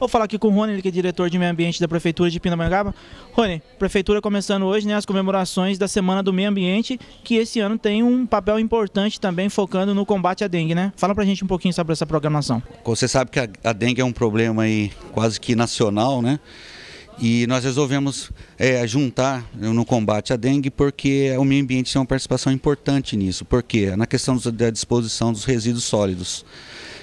Vou falar aqui com o Rony, que é diretor de meio ambiente da Prefeitura de Pindamonhangaba. Rony, Prefeitura começando hoje né, as comemorações da Semana do Meio Ambiente, que esse ano tem um papel importante também focando no combate à dengue, né? Fala pra gente um pouquinho sobre essa programação. Você sabe que a, a dengue é um problema aí quase que nacional, né? E nós resolvemos é, juntar no combate à dengue porque o meio ambiente tem uma participação importante nisso. Por quê? Na questão da disposição dos resíduos sólidos.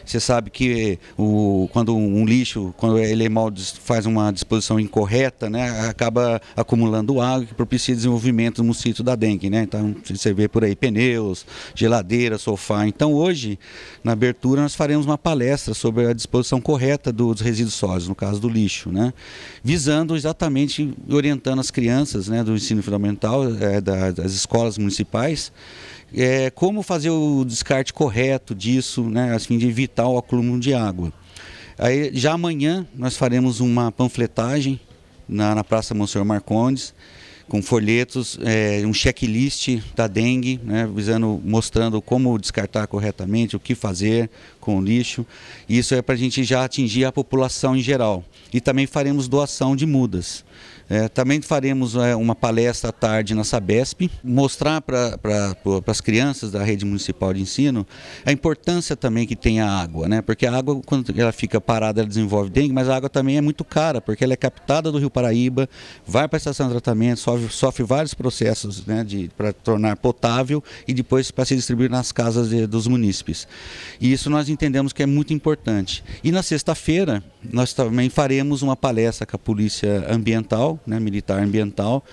Você sabe que o, quando um lixo, quando ele é mal faz uma disposição incorreta, né, acaba acumulando água que propicia desenvolvimento no mosquito da dengue, né? Então você vê por aí pneus, geladeira, sofá. Então hoje, na abertura, nós faremos uma palestra sobre a disposição correta dos resíduos sólidos, no caso do lixo, né? Visando exatamente orientando as crianças, né, do ensino fundamental, é, das escolas municipais, é, como fazer o descarte correto disso, né, a fim de evitar afetar o acúmulo de água. Aí, já amanhã nós faremos uma panfletagem na, na Praça Monsenhor Marcondes, com folhetos, é, um checklist da dengue, né, visando, mostrando como descartar corretamente, o que fazer, com o lixo. Isso é para a gente já atingir a população em geral. E também faremos doação de mudas. É, também faremos é, uma palestra à tarde na Sabesp, mostrar para pra, as crianças da rede municipal de ensino a importância também que tem a água, né? Porque a água, quando ela fica parada, ela desenvolve dengue, mas a água também é muito cara, porque ela é captada do Rio Paraíba, vai para a estação de tratamento, sofre, sofre vários processos né, para tornar potável e depois para se distribuir nas casas de, dos munícipes. E isso nós entendemos que é muito importante. E na sexta-feira, nós também faremos uma palestra com a Polícia Ambiental, né, Militar Ambiental.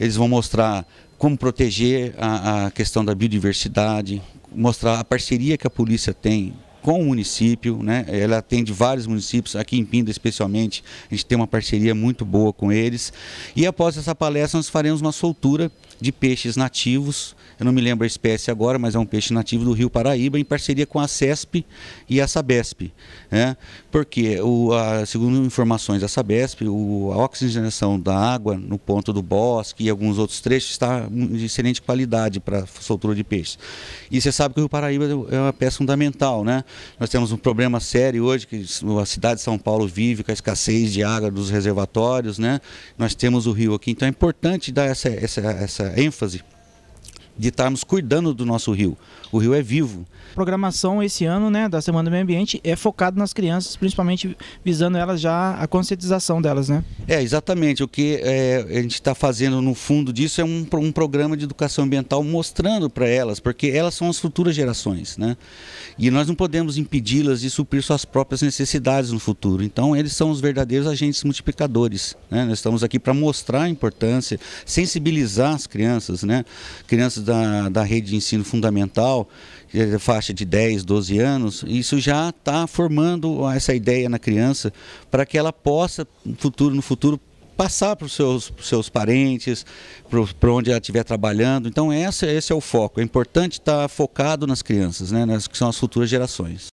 Eles vão mostrar como proteger a, a questão da biodiversidade, mostrar a parceria que a polícia tem com o município, né? ela atende vários municípios, aqui em Pinda especialmente, a gente tem uma parceria muito boa com eles. E após essa palestra nós faremos uma soltura de peixes nativos, eu não me lembro a espécie agora, mas é um peixe nativo do Rio Paraíba, em parceria com a CESP e a Sabesp. Né? Porque, o, a, segundo informações da Sabesp, o, a oxigenação da água no ponto do bosque e alguns outros trechos está de excelente qualidade para soltura de peixes. E você sabe que o Rio Paraíba é, é uma peça fundamental, né? Nós temos um problema sério hoje que a cidade de São Paulo vive com a escassez de água dos reservatórios, né? Nós temos o rio aqui, então é importante dar essa, essa, essa ênfase de estarmos cuidando do nosso rio. O rio é vivo. A programação esse ano né, da Semana do Meio Ambiente é focado nas crianças, principalmente visando elas já a conscientização delas, né? É, exatamente. O que é, a gente está fazendo no fundo disso é um, um programa de educação ambiental mostrando para elas, porque elas são as futuras gerações, né? E nós não podemos impedi-las de suprir suas próprias necessidades no futuro. Então, eles são os verdadeiros agentes multiplicadores. Né? Nós estamos aqui para mostrar a importância, sensibilizar as crianças, né? Crianças da, da rede de ensino fundamental, é faixa de 10, 12 anos, isso já está formando essa ideia na criança para que ela possa, no futuro, no futuro passar para os seus, seus parentes, para onde ela estiver trabalhando. Então, esse é o foco. É importante estar tá focado nas crianças, né, nas, que são as futuras gerações.